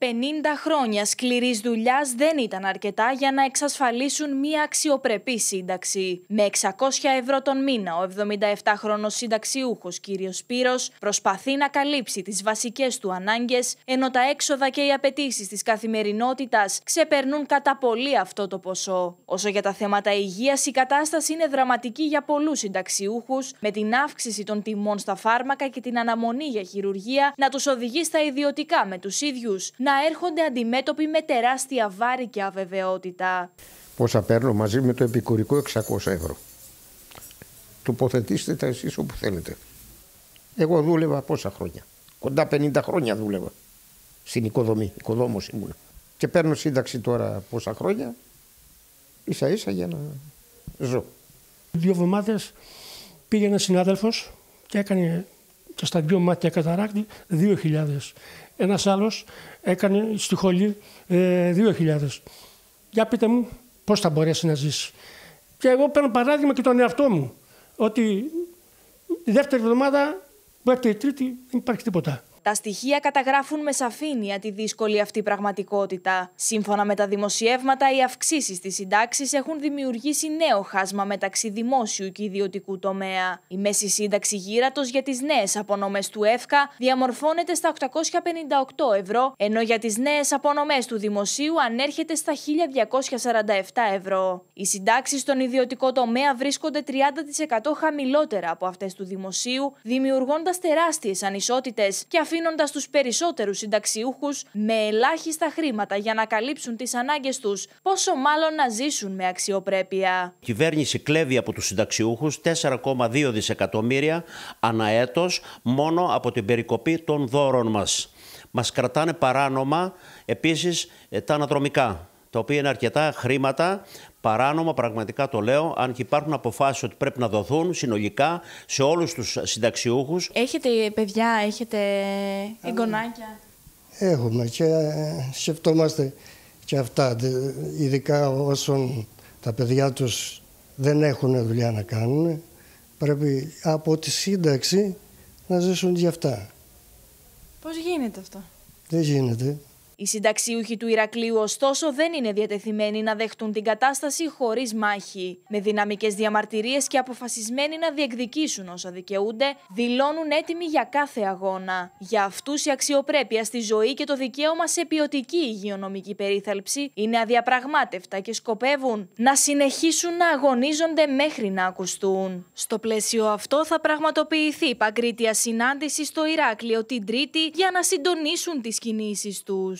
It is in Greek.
50 χρόνια σκληρής δουλειάς δεν ήταν αρκετά για να εξασφαλίσουν μια αξιοπρεπή σύνταξη. Με 600 ευρώ τον μήνα, ο 77χρονο συνταξιούχο κ. Σπύρος προσπαθεί να καλύψει τις βασικές του ανάγκες, ενώ τα έξοδα και οι απαιτήσεις της καθημερινότητας ξεπερνούν κατά πολύ αυτό το ποσό. Όσο για τα θέματα υγείας, η κατάσταση είναι δραματική για πολλούς συνταξιούχους, με την αύξηση των τιμών στα φάρμακα και την αναμονή για χειρουργία να τους οδηγεί στα ιδιωτικά με τους ίδιους να έρχονται αντιμέτωποι με τεράστια βάρη και αβεβαιότητα. Πόσα παίρνω μαζί με το επικουρικό 600 ευρώ. Τοποθετήστε τα εσείς όπου θέλετε. Εγώ δούλευα πόσα χρόνια. Κοντά 50 χρόνια δούλευα στην οικοδομή. Οικοδόμος ήμουν. Και παίρνω σύνταξη τώρα πόσα χρόνια. Ίσα ίσα για να ζω. Δύο εβδομάδες πήγε ένας συνάδελφος και έκανε και στα δύο μάτια καταράκτη 2.000. Ένας άλλος έκανε στη χολή ε, 2.000. Για πείτε μου πώς θα μπορέσει να ζήσει. Και εγώ παίρνω παράδειγμα και τον εαυτό μου, ότι η δεύτερη εβδομάδα που έρχεται η τρίτη δεν υπάρχει τίποτα. Τα στοιχεία καταγράφουν με σαφήνεια τη δύσκολη αυτή πραγματικότητα. Σύμφωνα με τα δημοσιεύματα, οι αυξήσεις της συντάξει έχουν δημιουργήσει νέο χάσμα μεταξύ δημόσιου και ιδιωτικού τομέα. Η μέση σύνταξη γύρατος για τις νέες απονομές του ΕΦΚΑ διαμορφώνεται στα 858 ευρώ, ενώ για τις νέες απονομές του δημοσίου ανέρχεται στα 1247 ευρώ. Οι συντάξεις στον ιδιωτικό τομέα βρίσκονται 30% χαμηλότερα από αυτές του δημοσίου, δημιουργώντας τεράστιες ανισότητες και αφήνοντας τους περισσότερους συνταξιούχους με ελάχιστα χρήματα για να καλύψουν τις ανάγκες τους. πόσο μάλλον να ζήσουν με αξιοπρέπεια. Η κυβέρνηση κλέβει από τους συνταξιούχους 4,2 δισεκατομμύρια αναέτος μόνο από την περικοπή των δώρων μας. Μας κρατάνε παράνομα επίσης ε, τα αναδρομικά τα οποία είναι αρκετά χρήματα παράνομα, πραγματικά το λέω, αν και υπάρχουν αποφάσεις ότι πρέπει να δοθούν συνολικά σε όλους τους συνταξιούχους. Έχετε παιδιά, έχετε εγγονάκια. Έχουμε και ε, σκεφτόμαστε και αυτά, ειδικά όσων τα παιδιά τους δεν έχουν δουλειά να κάνουν, πρέπει από τη σύνταξη να ζήσουν για αυτά. Πώς γίνεται αυτό. Δεν γίνεται. Οι συνταξιούχοι του Ηρακλείου, ωστόσο, δεν είναι διατεθειμένοι να δέχτουν την κατάσταση χωρίς μάχη. Με δυναμικές διαμαρτυρίες και αποφασισμένοι να διεκδικήσουν όσα δικαιούνται, δηλώνουν έτοιμοι για κάθε αγώνα. Για αυτούς η αξιοπρέπεια στη ζωή και το δικαίωμα σε ποιοτική υγειονομική περίθαλψη είναι αδιαπραγμάτευτα και σκοπεύουν να συνεχίσουν να αγωνίζονται μέχρι να ακουστούν. Στο πλαίσιο αυτό θα πραγματοποιηθεί παγκρίτια συνάντηση στο Ηράκλειο την Τρίτη για να συντονίσουν τις κινήσεις τους.